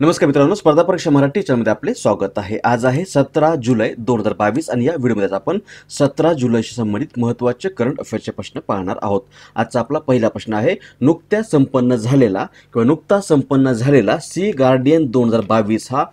नमस्कार मित्रांनो स्पर्धा परीक्षा मराठी चॅनलमध्ये आपले स्वागत आहे आज आहे सतरा जुलै दोन हजार बावीस आणि या व्हिडिओमध्ये आपण सतरा जुलैशी संबंधित महत्त्वाचे करंट अफेअर्सचे प्रश्न पाहणार आहोत आजचा आपला पहिला प्रश्न आहे नुकत्या संपन्न झालेला किंवा नुकता संपन्न झालेला सी गार्डियन दोन हजार बावीस हा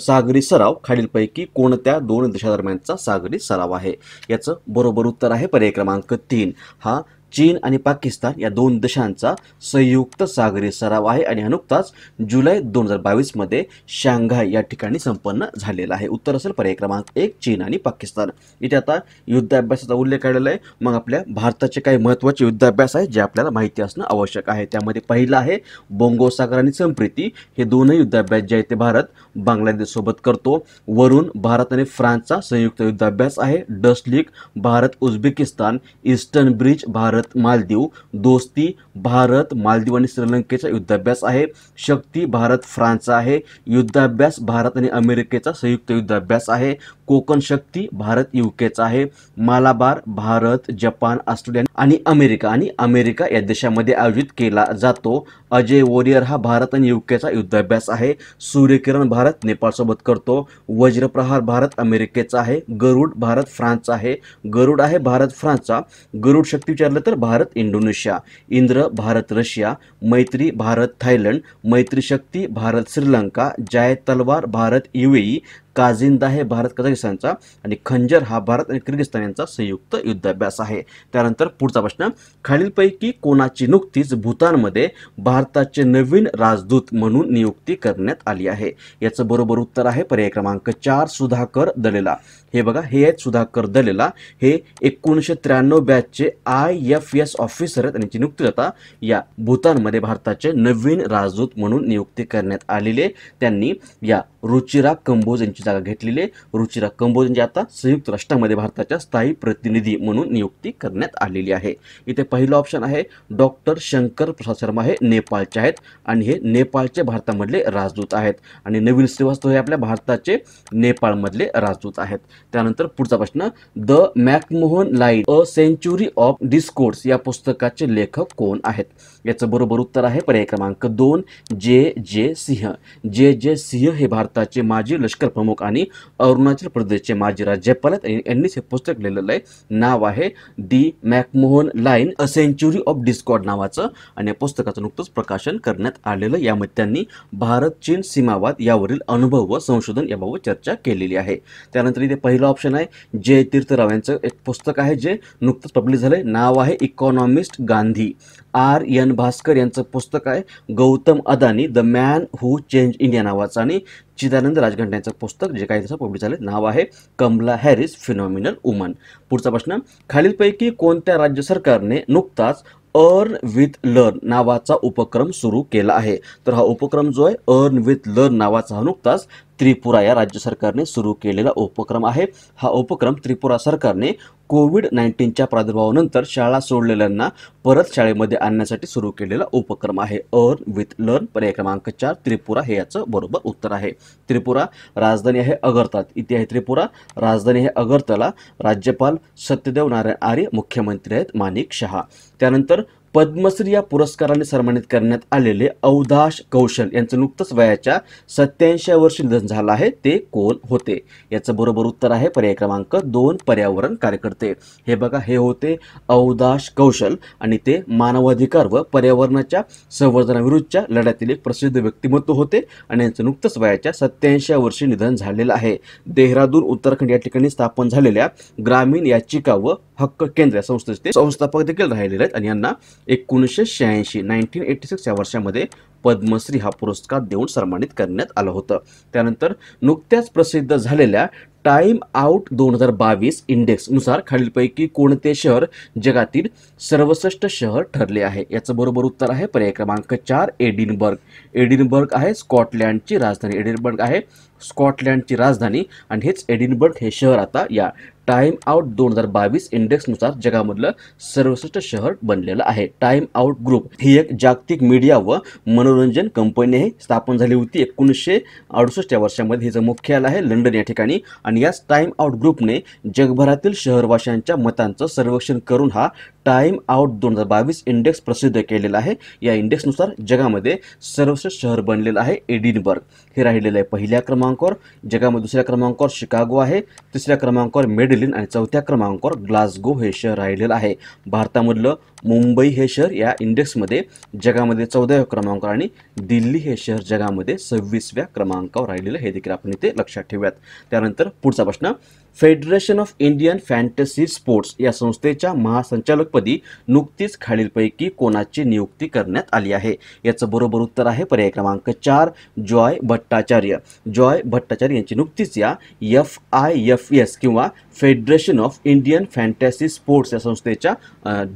सागरी सराव खालीलपैकी कोणत्या दोन देशादरम्यानचा सागरी सराव आहे याचं बरोबर उत्तर आहे पर्याय क्रमांक तीन हा चीन आणि पाकिस्तान या दोन देशांचा संयुक्त सागरी सराव आहे आणि हा नुकताच जुलै दोन हजार बावीसमध्ये शांघाय या ठिकाणी संपन्न झालेला आहे उत्तर असेल पर्याय क्रमांक एक चीन आणि पाकिस्तान इथे आता युद्धाभ्यासाचा उल्लेख आलेला आहे मग आपल्या भारताचे काही महत्त्वाचे युद्धाभ्यास आहेत जे आपल्याला माहिती असणं आवश्यक आहे त्यामध्ये पहिलं आहे बोंगोसागर आणि संप्रिती हे दोनही युद्धाभ्यास जे आहे ते भारत बांगलादेशसोबत करतो वरून भारत आणि फ्रान्सचा संयुक्त युद्धाभ्यास आहे Dustlik Bharat Uzbekistan eastern bridge Bharat Bharat Maldives Dosti Bharat Maldives आणि श्रीलंकेचा युद्धाभ्यास आहे शक्ती भारत फ्रान्सचा आहे युद्धाभ्यास भारत आणि अमेरिकेचा संयुक्त युद्धाभ्यास आहे कोकण शक्ती भारत युकेचा आहे मालाबार भारत जपान ऑस्ट्रेलिया आणि अमेरिका आणि अमेरिका या देशामध्ये आयोजित केला जातो अजय वॉरियर हा भारत आणि युकेचा युद्धाभ्यास आहे सूर्यकिरण भारत नेपाळसोबत करतो वज्रप्रहार भारत अमेरिकेचा आहे गरुड भारत फ्रान्सचा आहे गरुड आहे भारत फ्रान्सचा गरुड शक्ती विचारलं तर Bharat Indonesia Indra Bharat Russia Maitree Bharat Thailand मैत्री शक्ती भारत श्रीलंका जाय तलवार भारत युएई काझिंदा हे भारत कझाकिस्तानचा आणि खंजर हा भारत आणि किर्गिस्तान यांचा संयुक्त युद्धाभ्यास आहे त्यानंतर पुढचा प्रश्न खालीलपैकी कोणाची नुकतीच भूतानमध्ये भारताचे नवीन राजदूत म्हणून नियुक्ती करण्यात आली आहे याचं बरोबर उत्तर आहे पर्याय क्रमांक चार सुधाकर दलेला हे बघा हे आहेत सुधाकर दलेला हे एकोणीसशे त्र्याण्णव बॅचचे आय एफ एस ऑफिसर आहेत आणि त्यांची नियुक्ती आता या भूतानमध्ये भारताचे नवीन राजदूत म्हणून नियुक्ती करण्यात आलेले त्यांनी या रुचिरा कंबोज यांची पदाची जागा घेतलेली रुचिरा कंबोज आता संयुक्त राष्ट्रामध्ये भारताच्या स्थायी प्रतिनिधी म्हणून नियुक्ती करण्यात आलेली आहे इथे पहिलं ऑप्शन आहे डॉक्टर शंकर प्रसाद शर्मा हे नेपाळचे आहेत आणि हे नेपाळचे भारतामधले राजदूत आहेत आणि नवीन श्रीवास्तव हे आपल्या भारताचे नेपाळमधले राजदूत आहेत त्यानंतर पुढचा प्रश्न the McMahon line a century of discourse या पुस्तकाचे लेखक कोण आहेत याचं बरोबर उत्तर आहे पर्याय क्रमांक दोन जे जे सिंह जे जे सिंह हे भारताचे माजी लष्कर प्रमुख देशमुख आणि अरुणाचल प्रदेशचे माजी राज्यपाल आहेत यांनीच हे पुस्तक लिहिलेलं आहे नाव आहे the McMahon line a century of discord नावाचं आणि या पुस्तकाचं नुकतंच प्रकाशन करण्यात आलेलं यामध्ये त्यांनी भारत चीन सीमावाद यावरील अनुभव व संशोधन याबाबत चर्चा केलेली आहे त्यानंतर इथे पहिलं ऑप्शन आहे जय तीर्थराव यांचं एक पुस्तक आहे जे नुकतंच पब्लिश झालंय नाव आहे economist Gandhi R N Bhaskar यांचं पुस्तक आहे Gautam Adani the man who change India नावाचं आणि चिदानंद राजघंट यांचं पुस्तक जे काही त्याचं पब्लिश झालं नाव आहे कमला हॅरिस फिनॉमिनल वुमन पुढचा प्रश्न खालीलपैकी कोणत्या राज्य सरकारने नुकताच अर्न विथ लर्न नावाचा उपक्रम सुरू केला आहे तर हा उपक्रम जो आहे अर्न विथ लर्न नावाचा हा नुकताच त्रिपुरा या राज्य सरकारने सुरू केलेला उपक्रम आहे हा उपक्रम त्रिपुरा सरकारने कोविड नाईन्टीनच्या प्रादुर्भावानंतर शाळा सोडलेल्यांना परत शाळेमध्ये आणण्यासाठी सुरू केलेला उपक्रम आहे अर्न विथ लर्न पर्याय क्रमांक चार त्रिपुरा हे याचं बरोबर उत्तर आहे त्रिपुरा राजधानी आहे अगरतात इथे आहे त्रिपुरा राजधानी आहे अगरतला राज्यपाल सत्यदेव नारायण आर्य मुख्यमंत्री आहेत माणिक शहा त्यानंतर पद्मश्री या पुरस्काराने सन्मानित करण्यात आलेले अवधाश कौशल यांचं नुकतंच वयाच्या सत्याऐंशी वर्षी निधन झालं आहे ते कोण होते याचं बरोबर उत्तर आहे पर्याय क्रमांक दोन पर्यावरण कार्यकर्ते हे बघा हे होते अवधाश कौशल आणि ते मानवाधिकार व पर्यावरणाच्या संवर्धनाविरुद्धच्या लढ्यातील एक प्रसिद्ध व्यक्तिमत्व होते आणि यांचं नुकतंच वयाच्या सत्याऐंशी वर्षी निधन झालेलं आहे देहरादून उत्तराखंड या ठिकाणी स्थापन झालेल्या ग्रामीण याचिका व हक्क केंद्र या संस्थेचे संस्थापक देखील राहिलेले आहेत आणि यांना एकोणीसशे शहाऐंशी नाईन्टीन एटी सिक्स या वर्षामध्ये पद्मश्री हा पुरस्कार देऊन सन्मानित करण्यात आलं होतं त्यानंतर नुकत्याच प्रसिद्ध झालेल्या टाइम आउट दोन हजार बावीस इंडेक्सनुसार खालीलपैकी कोणते शहर जगातील सर्वश्रेष्ठ शहर ठरले आहे याचं बरोबर उत्तर आहे पर्याय क्रमांक चार एडिनबर्ग एडिनबर्ग आहे स्कॉटलँडची राजधानी एडिनबर्ग आहे स्कॉटलँडची राजधानी आणि हेच एडिनबर्ग हे शहर आता या टाइम आउट दोन हजार बावीस इंडेक्सनुसार जगामधलं सर्वश्रेष्ठ शहर बनलेलं आहे टाइम आउट ग्रुप ही एक जागतिक मीडिया व मनोरंजन कंपनी स्थापन झाली होती एकोणीसशे अडुसष्ट या वर्षामध्ये हिचं मुख्यालय आहे लंडन या ठिकाणी आणि याच टाइम आउट ग्रुपने जगभरातील शहरवाशांच्या मतांचं सर्वेक्षण करून हा टाईम आउट दोन हजार बावीस इंडेक्स प्रसिद्ध केलेला आहे या इंडेक्सनुसार जगामध्ये सर्वश्रेष्ठ शहर बनलेलं आहे एडिनबर्ग हे राहिलेलं आहे पहिल्या क्रमांकावर जगामध्ये दुसऱ्या क्रमांकावर शिकागो आहे तिसऱ्या क्रमांकावर मेडलिन आणि चौथ्या क्रमांकावर ग्लासगो हे शहर राहिलेलं आहे भारतामधलं मुंबई हे शहर या इंडेक्समध्ये जगामध्ये चौदाव्या क्रमांकावर आणि दिल्ली हे शहर जगामध्ये सव्वीसव्या क्रमांकावर राहिलेलं हे देखील आपण इथे लक्षात ठेवूयात त्यानंतर पुढचा प्रश्न federation of Indian fantasy sports या संस्थेच्या महासंचालकपदी नुकतीच खालीलपैकी कोणाची नियुक्ती करण्यात आली आहे याचं बरोबर उत्तर आहे पर्याय क्रमांक चार जॉय भट्टाचार्य जॉय भट्टाचार्य यांची नुकतीच या एफ आय एफ एस किंवा federation of Indian fantasy sports या संस्थेच्या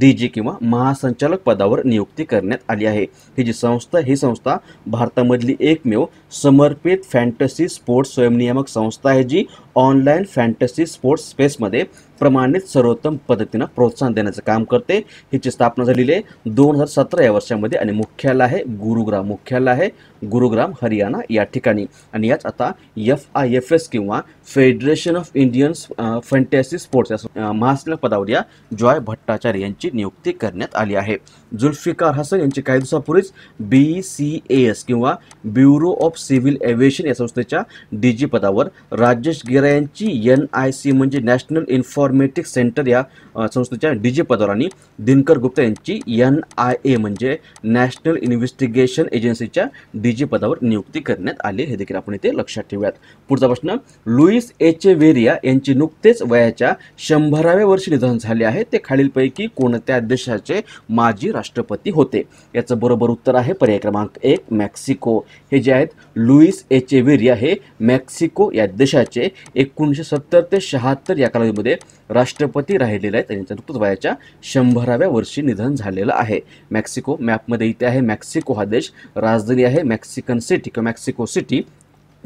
डी जी किंवा महासंचालक पदावर नियुक्ती करण्यात आली आहे ही जी संस्था ही संस्था भारतामधली एकमेव समर्पित फॅन्टसी स्पोर्ट्स स्वयंनियामक संस्था आहे जी ऑनलाईन फॅन्टसी स्पोर्ट्स स्पेसमध्ये प्रमाणित सर्वोत्तम पद्धतीनं प्रोत्साहन देण्याचं काम करते हिची स्थापना झालेली आहे दोन हजार सतरा या वर्षामध्ये आणि मुख्यालय आहे गुरुग्राम मुख्यालय आहे गुरुग्राम हरियाणा या ठिकाणी आणि याच आता एफ आय एफ एस किंवा federation of Indian fantasy sports या महासंचालक पदावर या जॉय भट्टाचार्य यांची नियुक्ती करण्यात आली आहे जुल्फिकार हसन यांची काही दिवसापूर्वीच बी सी e एस किंवा bureau of of civil aviation या संस्थेच्या डी जी पदावर राजेश गिरा यांची एन आय सी म्हणजे नॅशनल इन्फॉर्मेटिक्स सेंटर या संस्थेच्या डी जी पदावर आणि दिनकर गुप्ता यांची एन आय ए म्हणजे नॅशनल इन्व्हेस्टिगेशन एजन्सीच्या डी जी पदावर नियुक्ती करण्यात आली हे देखील आपण इथे लक्षात ठेवूयात पुढचा प्रश्न लुईस वेरिया यांची नुकतेच वयाच्या शंभराव्या वर्षी निधन झाले आहे ते खालीलपैकी कोणत्या देशाचे माजी राष्ट्रपती होते याचं बरोबर उत्तर आहे पर्याय क्रमांक एक मेक्सिको हे जे आहेत लुईस एचेवेरिया हे मेक्सिको या देशाचे एकोणीसशे सत्तर ते शहात्तर या कालावधीमध्ये राष्ट्रपती राहिलेले आहेत त्यांच्या नुकतंच वयाच्या शंभराव्या वर्षी निधन झालेलं आहे मेक्सिको मॅपमध्ये इथे आहे मेक्सिको हा देश राजधानी आहे मेक्सिकन सिटी किंवा मेक्सिको सिटी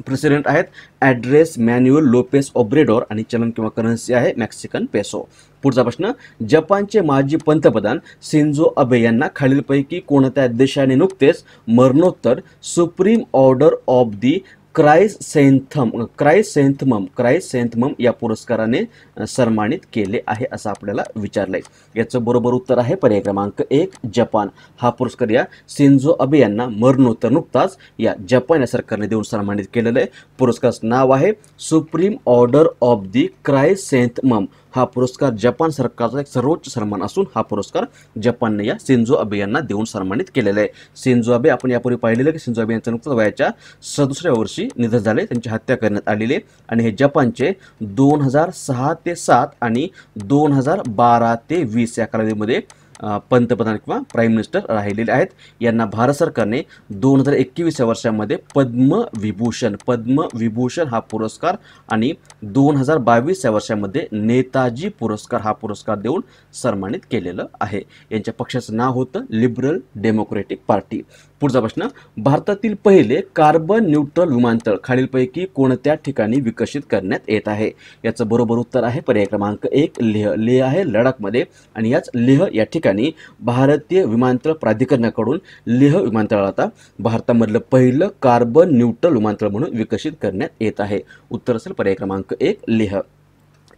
प्रेसिडेंट आहेत ॲड्रेस मॅन्युअल लोपेस ओब्रेडॉर आणि चलन किंवा करन्सी आहे मेक्सिकन पेसो पुढचा प्रश्न जपानचे माजी पंतप्रधान सिंझो अबे यांना खालीलपैकी कोणत्या देशाने नुकतेच मरणोत्तर supreme order of the chrysanthemum chrysanthemum chrysanthemum या पुरस्काराने सन्मानित केले आहे असं आपल्याला विचारलं आहे याचं बरोबर उत्तर आहे पर्याय क्रमांक एक जपान हा पुरस्कार या सिंझो अबे यांना मरणोत्तर नुकताच या जपान या सरकारने देऊन सन्मानित केलेलं आहे पुरस्काराचं नाव आहे supreme order of the chrysanthemum हा पुरस्कार जपान सरकारचा एक सर्वोच्च सन्मान असून हा पुरस्कार जपानने या सिंझो अबे यांना देऊन सन्मानित केलेला आहे सिंझो अबे आपण यापूर्वी पाहिलेलं की सिंझो अबे यांचं नुकतंच वयाच्या सदुसऱ्या वर्षी निधन झाले त्यांची हत्या करण्यात आलेली आहे आणि हे जपानचे दोन हजार सहा ते सात आणि दोन हजार बारा ते वीस या कालावधीमध्ये पंतप्रधान किंवा प्राईम मिनिस्टर राहिलेले आहेत यांना भारत सरकारने दोन हजार एकवीस या वर्षामध्ये पद्मविभूषण पद्मविभूषण हा पुरस्कार आणि दोन हजार बावीस या वर्षामध्ये नेताजी पुरस्कार हा पुरस्कार देऊन सन्मानित केलेलं आहे यांच्या पक्षाचं नाव होतं लिबरल डेमोक्रेटिक पार्टी पुढचा प्रश्न भारतातील पहिले कार्बन न्यूट्रल विमानतळ खालीलपैकी कोणत्या ठिकाणी विकसित करण्यात येत आहे याचं बरोबर उत्तर आहे पर्याय क्रमांक एक लेह लेह आहे लडाखमध्ये आणि याच लेह या ठिकाणी भारतीय विमानतळ प्राधिकरणाकडून लेह विमानतळ आता भारतामधलं पहिलं कार्बन न्यूट्रल विमानतळ म्हणून विकसित करण्यात येत आहे उत्तर असेल पर्याय क्रमांक एक लेह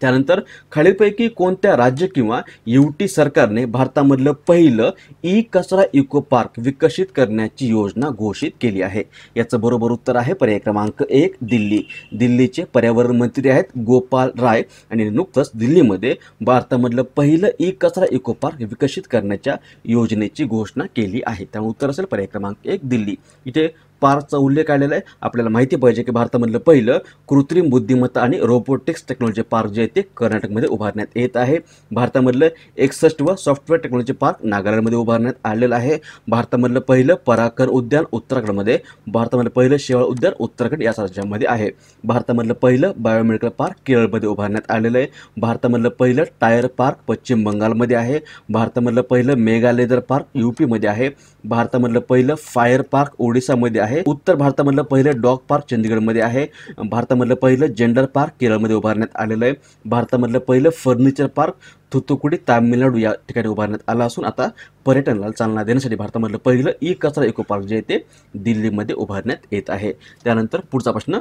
त्यानंतर खालीलपैकी कोणत्या राज्य किंवा युटी सरकारने भारतामधलं पहिलं ई कचरा इको पार्क विकसित करण्याची योजना घोषित केली आहे याचं बरोबर उत्तर आहे पर्याय क्रमांक एक दिल्ली दिल्लीचे पर्यावरण मंत्री आहेत गोपाल राय आणि नुकतंच दिल्लीमध्ये भारतामधलं पहिलं ई कचरा इको पार्क विकसित करण्याच्या योजनेची घोषणा केली आहे त्यामुळे उत्तर असेल पर्याय क्रमांक एक दिल्ली इथे स्पार्कचा उल्लेख आलेला आहे आपल्याला माहिती पाहिजे की भारतामधलं पहिलं कृत्रिम बुद्धिमत्ता आणि रोबोटिक्स टेक्नॉलॉजी पार्क जे आहे ते कर्नाटकमध्ये उभारण्यात येत आहे भारतामधलं एकसष्ट व सॉफ्टवेअर टेक्नॉलॉजी पार्क नागालँडमध्ये उभारण्यात आलेलं आहे भारतामधलं पहिलं पराकर उद्यान उत्तराखंडमध्ये भारतामधलं पहिलं शेवाळ उद्यान उत्तराखंड या राज्यामध्ये आहे भारतामधलं पहिलं बायोमेडिकल पार्क केरळमध्ये उभारण्यात आलेलं आहे भारतामधलं पहिलं टायर पार्क पश्चिम बंगालमध्ये आहे भारतामधलं पहिलं मेगा लेदर पार्क यूपीमध्ये आहे भारतामधलं पहिलं फायर पार्क ओडिसामध्ये आहे आहे उत्तर भारतामधलं पहिलं डॉग पार्क चंदीगडमध्ये आहे भारतामधलं पहिलं जेंडर पार्क केरळमध्ये उभारण्यात आलेलं आहे भारतामधलं पहिलं फर्निचर पार्क थुतुकुडी तामिळनाडू या ठिकाणी उभारण्यात आला असून आता पर्यटनाला चालना देण्यासाठी भारतामधलं पहिलं ई कचरा इको पार्क जे आहे ते दिल्लीमध्ये उभारण्यात येत आहे त्यानंतर पुढचा प्रश्न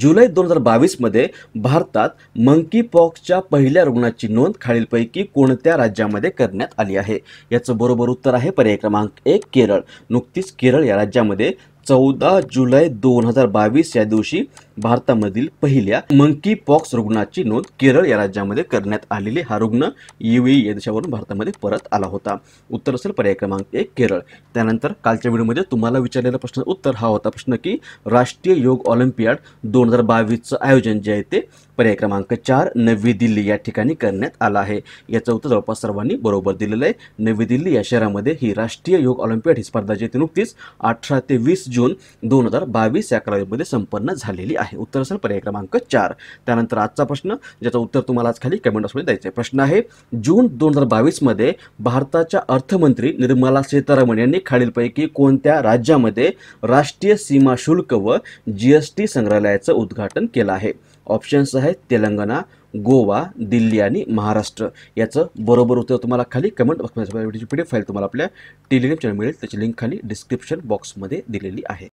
जुलै दोन हजार बावीसमध्ये भारतात मंकी पॉक्सच्या पहिल्या रुग्णाची नोंद खालीलपैकी कोणत्या राज्यामध्ये करण्यात आली आहे याचं बरोबर उत्तर आहे पर्याय क्रमांक एक केरळ नुकतीच केरळ या राज्यामध्ये चौदा जुलै दोन हजार बावीस या दिवशी भारतामधील पहिल्या मंकी पॉक्स रुग्णाची नोंद केरळ या राज्यामध्ये करण्यात आलेली हा रुग्ण युएई या देशावरून भारतामध्ये परत आला होता उत्तर असेल पर्याय क्रमांक एक केरळ त्यानंतर कालच्या व्हिडिओमध्ये तुम्हाला विचारलेला प्रश्न उत्तर हा होता प्रश्न की राष्ट्रीय योग ऑलिम्पियाड दोन हजार बावीसचं आयोजन जे आहे ते पर्याय क्रमांक चार नवी दिल्ली या ठिकाणी करण्यात आला आहे याचं उत्तर जवळपास सर्वांनी बरोबर दिलेलं आहे नवी दिल्ली या शहरामध्ये ही राष्ट्रीय योग ऑलिम्पियाड ही स्पर्धा जी ती नुकतीच अठरा ते वीस जून दोन हजार बावीस या कालावधीमध्ये संपन्न झालेली आहे आहे उत्तर असेल पर्याय क्रमांक चार त्यानंतर आजचा प्रश्न ज्याचं उत्तर तुम्हाला आज खाली कमेंट बॉक्समध्ये द्यायचं आहे प्रश्न आहे जून दोन हजार बावीसमध्ये भारताच्या अर्थमंत्री निर्मला सीतारामन यांनी खालीलपैकी कोणत्या राज्यामध्ये राष्ट्रीय सीमा शुल्क व जी एस टी संग्रहालयाचं उद्घाटन केलं आहे ऑप्शन्स आहेत तेलंगणा गोवा दिल्ली आणि महाराष्ट्र याचं बरोबर उत्तर तुम्हाला खाली कमेंट बॉक्समध्ये पी डी फाईल तुम्हाला आपल्या टेलिग्राम चॅनल मिळेल त्याची लिंक खाली डिस्क्रिप्शन बॉक्समध्ये दिलेली आहे